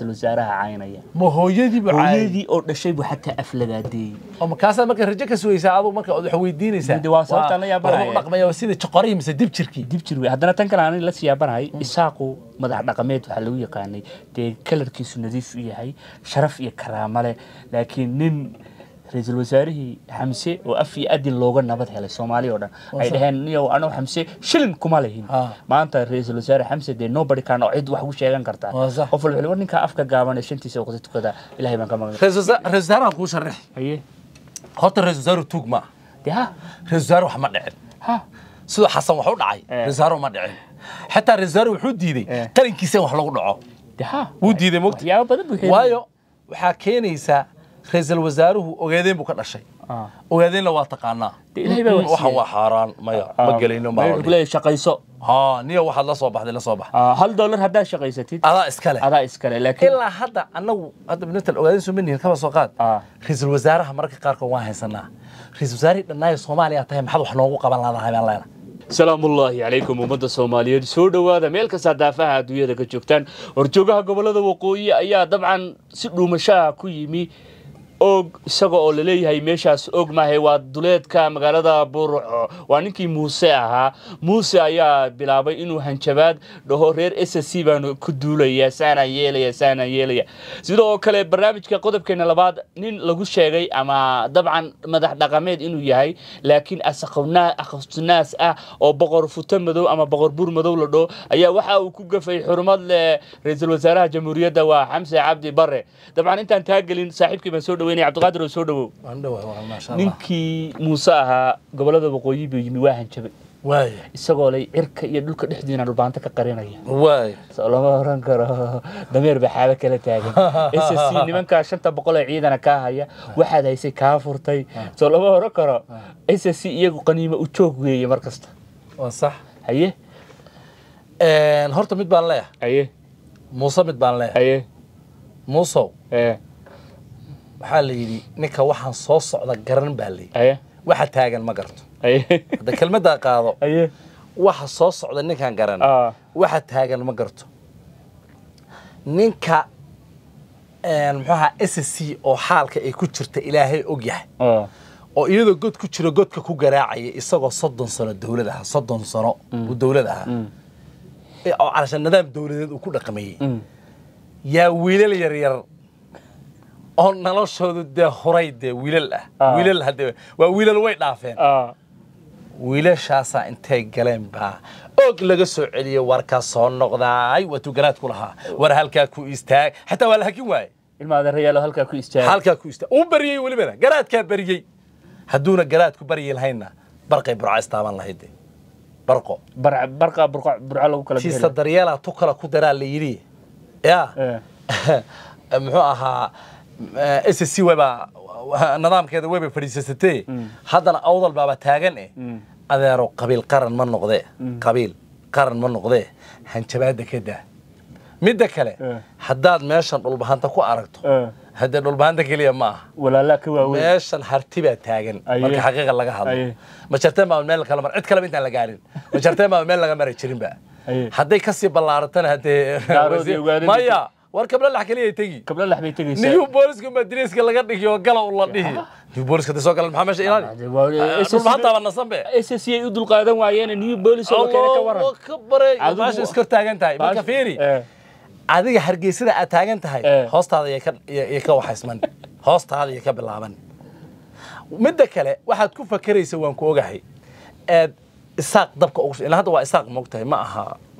ma hooyadii oo dhashay buu xataa aflagaadeeyey oo oh, markaasaad marka rajo ka sugaysaa aduu marka wax weydiinaysaa waa sababta la yaabanahay dhaqmaya sida joqorihii mise dibjirkii dibjir wey haddana tan kale aniga lasii yaabanahay isaaqu madax dhaqameed waxaa lagu yaqaanay dee kalarkiisu nadiif u yahay sharaf iyo karaamo leh laakiin nin ra-iisul wasaarihii xamse oo af iyo adin looga nabad helay soomaaliya o dhan ay dhaheen niyow ano xamse shilin kuma lihin maanta ra-iisul wasaare xamse dee nobody kan oo cid wax ugu sheegan kartaa qof walba war afka gaaban shantiisa waqti ilahay baan ka maqnay ra-isul wasaarahan kuu sharax horta ra-isul wasaaru tuug ma ah dee ha ra-isul wasaare wax ma dhicin siduu xasan wax u dhacay ra-isul eh. wasaare ma dhicin xataa ra-isul wasaare wuxuu diiday qarankiisa eh. in wax lagu dhaco wuu diiday mogta waayo waxaa keenaysaa ra-iisul wasaaruhu ogaadeen buu ka dhashay ogaadeenna waa taqaanaa waxa waa xaaraan maya ma gelayno mauley shaqayso ha niyo waxaad la soo baxday la soo bax hal dollar haddaad shaqaysatid adaa iskale adaa iskale laakiin ilaa hadda annagu hadda mintan ogaadeen suma nihin kaba soo qaad ra-iisul wasaaraha mararka qaarkood waan haysanaa ra-iisul wasaarihii dhannaayo soomaaliya tahay maxaad wax noogu qaban laadahay baan leenahay السلام الله عليكم ومدى الصومالية سود وهذا ملك صدافها دوية دكتور تان ورجوجها قبل هذا وقوي أيها طبعا سدوا مشاكل يمي og isaga oo laleeyahay meeshaas og maahay waa duleedka magaalada buruco waa ninkii muuse ahaa muuse ayaa bilaabay inuu hanjabaad dhaho reer s c baan ku duulaya saanaan yeelaya saanaan yeelaya sidoo kale barnaamijka qodobkeena labaad nin lagu sheegay ama dabcan madax dhaqameed inuu yahay laakiin asaqnaas ah oo boqor futo madow ama boqor buur madow la dhoo ayaa waxa uu ku gafay xurumad leh ra-iisul wasaaraha jamhuuriyadda waa xamse cabdi bare dabcan intaan taa gelin saaxiibkii baan soo dhaway madaxweyne cabdiqaadir soo dhawow ninkii muuse ahaa gobolada waqooyi buu yimi waa hanjabay isagoo lay cirka iyo dhulka dhexdiina dhulbaanta ka qarinaya soo lama oran karo dameer baa xaabo kala taagan s nimankaa shanta boqol ee ciidana kaa haya waxaad haysay kaa furtay soo lama oran karo s iyagu qaniimo u joog weeye mar kasta sax haye horta mid baan leeyahay muuse mid baan leeyahay muusow waxaa la yidhi ninka waxaan soo socda garan baa layidhi waxa taagan ma garto hadda kelmaddaa qaado waxa soo socda ninkaan garan waxa taagan ma garto ninka muxuaha s c oo xaalka ay ku jirta ilaahay og oo iyadoo god ku jiro godka ku garaacaya isagoo soddon sano dawlad soddon sano mm. uu dawlad mm. oo calasha nidaam dawladeed uu ku dhaqmeeyey mm. yaa wiilal yaryar oo noloshoodu dee horay dee wiilal ah, ah. wiilal hadee waa wiilal way dhaafeen ah. wiilashaasaa intay galeen baa og laga soo celiya warka soo noqdaay waa tuganaad ku lahaa war halkaa ku istaag xataa waa la hakin waaye halkaa ku istaag uu bariyey welibana garaadkaa bariyey hadduuna garaad ku baryi lahayna barqay burca istaaban lahayd barqo tiisa daryeelaa tu kala ku daraa la yidhi yaa eh. muxuu ahaa Eh, s c webaa eh, nidaamkeeda weba fadhiisasatee haddana awdal baaba taagan eh mm. adeero qabiil qaran ma noqdee mm. qabiil qaran ma noqdee hanjabaada ka daa midda kale eh. haddaad meeshan dhulbahanta ku aragto haddee dhulbahanta keliya ma aha meeshan harti baa taagan marka xaqiiqa laga hadlo ma baaba meel kale mar cid kaleba intaan la gaarin ma baaba meel laga mari jirinba hadday kasii ballaaratana haddee maya war kablo lax kaliya tegi kablo lax bay tegaysaa niyu booliska madriska laga dhigiyo gala ula dhihi niyu booliska soo galan maxaa meesha ilaali dhul hata bana ay u dul waayeen niyu booliska oo taagan tahay marka fiiri adiga hargeysada aad taagan tahay hoostaada iyo ka waxaysman hoostaada iyo ka bilaaban midda kale waxaad ku fakaraysaa waan ku ogahay aad isaaq dabka ugu ilaa hadda waa isaaq moogtahay ma aha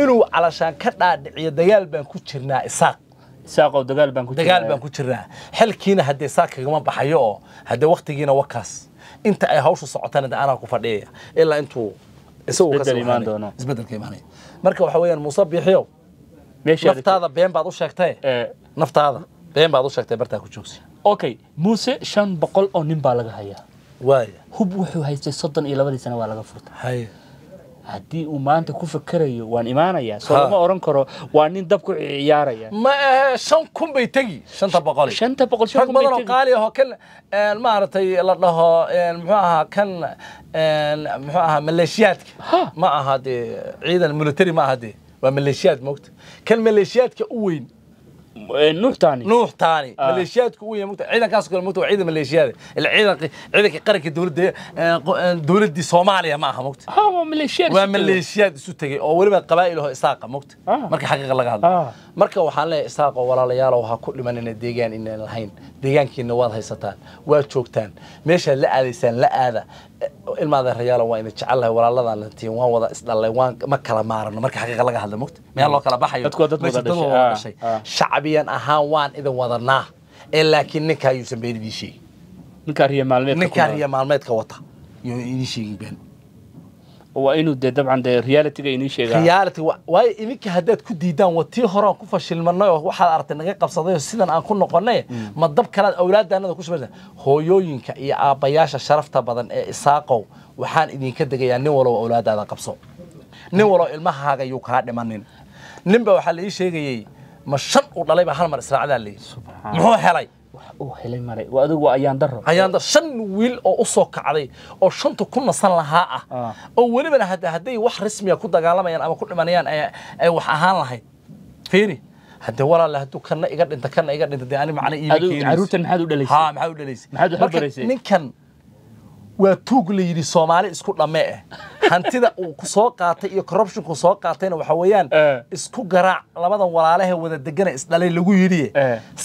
inuu calashaan ka dhaadhiciyo dagaal baan ku jirnaa isaaq dagaal baan ku jirnaa xilkiina haddee isaaq kagama baxayo oo haddee waktigiina wakaas inta ay hawshu socotana de anaa ku fadhiyaya ilaa intuu isagu ka imaan doono isbeddelka imaanaya marka waxa weeyaan muuse biixiyow naftaada been baad u sheegtay naftaada been baad u sheegtay bartaa ku joogsi okay muuse shan boqol oo nin baa laga hayaa waaya hub wuxuu haystay soddon iyo labadii sana waa laga furtay haddii uu maanta ku fakerayo waan imaanayaa soo lama oran karo waa nin dabku ciyaaraya ma eh, shan kun bay tegi shanta boqol shanta boqol shan kun badanoo qaali ahoo kan eh, maaragtay la dhaho eh, muxuu ahaa kan muxuu ahaa maleeshiyaadka ma aha dee ciidan military ma aha dee waa maleeshiyaad moogta kan maleeshiyaadka u weyn nuux taani nuux taani ah. maleeshiyaadku uu yahay mugta ciidankaas kale mugta waa ciidan maleeshiyaada ciidanka ciidanka qaranka dawladda dawladdii Soomaaliya ma aha mugta ah, waa maleeshiyaad waa maleeshiyaad isu tagay oo waliba qabaa'il oo isaaqa mugta ah. marka xaqiiqa laga hadlo marka waxaan leeyahay isaaqa walaalayaal waxa ku dhiman inay deegaan inaan lahayn deegaankiina waad haysataan waad joogtaan meesha la aadaysaan la aada e, ilmaada rayaala waa ina jecelahay walaaladan lantiin waan wada isdhalay waan ma kala maarano marka xaqiiqa laga hadlo mugta meel loo kala baxayo dadku dadku wada dhashay shacab shacbiyan ahaan waan idin wadanaa ee laakiin ninkaa yuusan been idiin sheegin ninkaa riya maalmeedka wata yuu idiin sheegin been waa inuu dee dabcan dee realitiga inii sheegaa reality waayo idinka haddaad ku diidaan watii horaan ku fashilmanay waxaad aragtay naga qabsaday oo sidan aan ku noqonay mm. ma dab kalaad awlaadaanada ku samaysan hooyooyinka iyo aabbayaasha sharafta badan ee isaaqow waxaan idinka degayaa nin walow awlaadaada qabso nin walow ilmahaaga yuu kaa dhimanin ninba waxaa la ii sheegayey ma shan uu dhalayba hal mar israacdaa layii muxuu helay shan wiil oo u kacday oo shanta ku nasan lahaa ah, ah. oo welibana hadday wax rasmiya ku dagaalamayaan ama ku dhimanayaan ay wax ahaan lahayd fiiri haddee walaale hadduu kana iga dhinta kana iga dhinta dee ani macna iimacaruurtan u dhalaysay ninkan waa tuug la yidhi soomaali isku dhamme eh hantida uu kusoo qaatay iyo corruption kusoo qaatayna waxa weeyaan isku garaac labadan walaalahee wada degana isdhalay lagu yidhi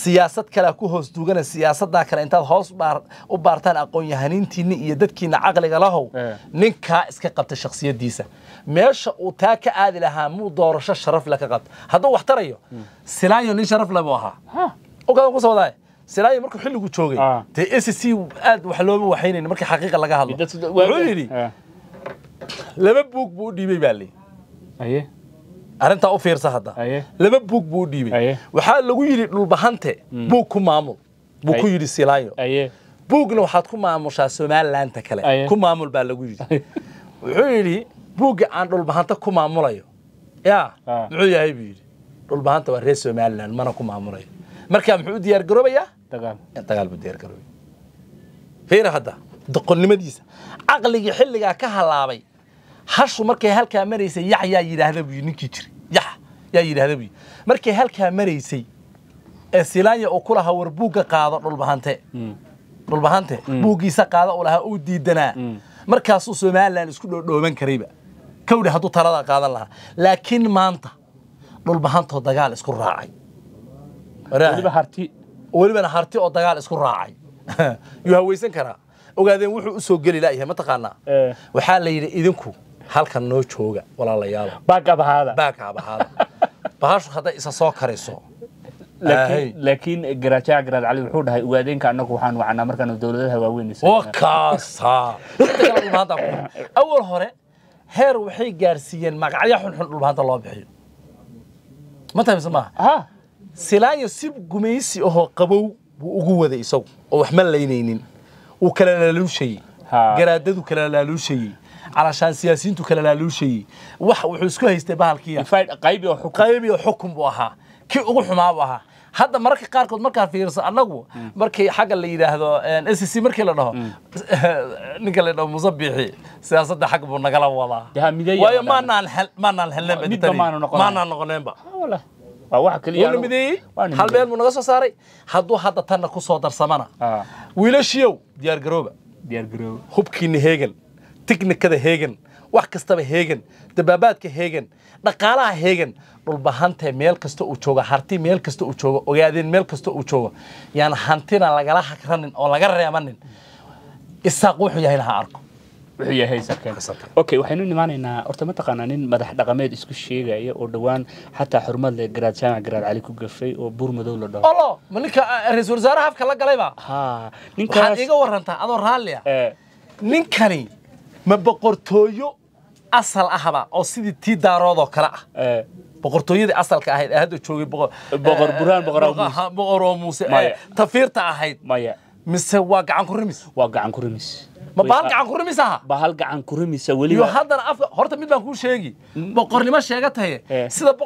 siyaasad kalea ku hoos duugana siyaasaddaa kale intaad hoos u baartaan aqoonyahaniintiinni iyo dadkiinna caqliga lahow ninkaa iska qabtay shakhsiyaddiisa meesha uu taa ka aadi lahaa muu doorasho sharaf le ka qabta hadduu wax tarayo silaayo nin sharaf le buu ahaa ogaad ku soo wadaaye سرايا مركو حلو جوجي آه. تي اس سي اد وحلوم وحين مركي حقيقه لغا هادلو وحوليدي لما بوك بو ديبي بالي ايه arintaa u fiirsa hadda laba buug buu dhiibay waxaa lagu yidhi dhulbahante buug ku maamul buu ku yidhi silaanyo buugna waxaad ku maamushaa somalilaanta kale ku maamul baa lagu yidhi wuxuu yidhi buugga aan dhulbahante ku maamulayo yaa muxuu yahay buu yidhi dhulbahanta waa reer somaliland mana ku maamulayo markaa muxuu u diyaar garoobayaa dagaal hadda doqonnimadiisa caqligii xilligaa ka halaabay hashu markay halkaa maraysay yax yaa yidhaahda buyi ninkii jiri yax yaa yidhaahda buyi markay halkaa maraysay ee silanya uu kulahaa war buugga qaado dhulbahante mm. dhulbahante mm. buuggiisa qaada uu lahaa uu diidanaa mm. markaasuu somalilan isku dhoodhooban karayba kawdhi hadduu talada qaadan lahaa laakiin maanta dhulbahantoo dagaal isku raacay oo welibana harti oo dagaal isku raacay yuu hawaysan karaa ogaadeen wuxuu u soo geli laayahay mataqaanaa eh. waxaa la yidhi idinku halkan noo jooga walaalayaal baakabahaada bahashu hadday isa soo kariso laakiin garaajaha eh, garaad ah, cali wuxuu dhahay ogaadeenka annagu waxaanu wacnaa markaanu dowladaha waaweynaysaawal hore heer waxay gaarsiiyeen magacyo xunxun dhulbaanta loo bixiyo ma tahayse maaha silaayo si gumaysi ahoo qabow buu ugu waday isagu oo waxma laynaynin wuu kala laaluushayey garaadadu kala laaluushayey calashaan siyaasiyiintu kala laaluushayey wax wuxuu isku haystay bahalkiya xukun buu ahaa kii ugu xumaa buu ahaa hadda mararka qaarkood markaa fiirso annagu mm. markii xagga la yidhaahdo s c markii la dhaho mm. ninka la dhaho musabixi siyaasadda xag buu nagala wadaa waayo maanaan helneenba waa wax buu naga soo saaray hadduu hadda tanna ku soo darsamana wiilashiyow diyaar garooba diyaar garooba heegan tiknikada heegan wax kastaba heegan dabaabaadka heegan dhaqaalaha heegan dhulbahante meel kasta uu joogo harti meel kasta uu joogo ogaadeen meel kasta uu joogo yaan hantina lagala hagranin oo laga reebanin isaaq wuxuu yahayna ha arko wuxuu yahay sarkeen okay waxaynu nimaanaynaa horta mataqaanaa nin madax dhaqameed isku sheegaya oo dhowaan xataa xurumad leh garaad jaamac garaad cali ku gafay oo buur madow la dhaho ma ninka ah, ah, ra-iisul wasaare hafka la galayba ha ninkaas iga warantaa adoo raalli ah. eh. ninkani ma boqortooyo asal ahba oo sidii tii daaroodoo kale ah eh. boqortooyadii asalka ahayd hadda joogay eh, boqor buraan boqor oo muuse tafiirta ahayd maya mise waa gacan ku rimis waa gacan ku rimis ma bahal gacan ku rumis aha gacan ku rumis waliba hadana afka horta mid baan kuu sheegi mm. boqornimo sheega eh. sida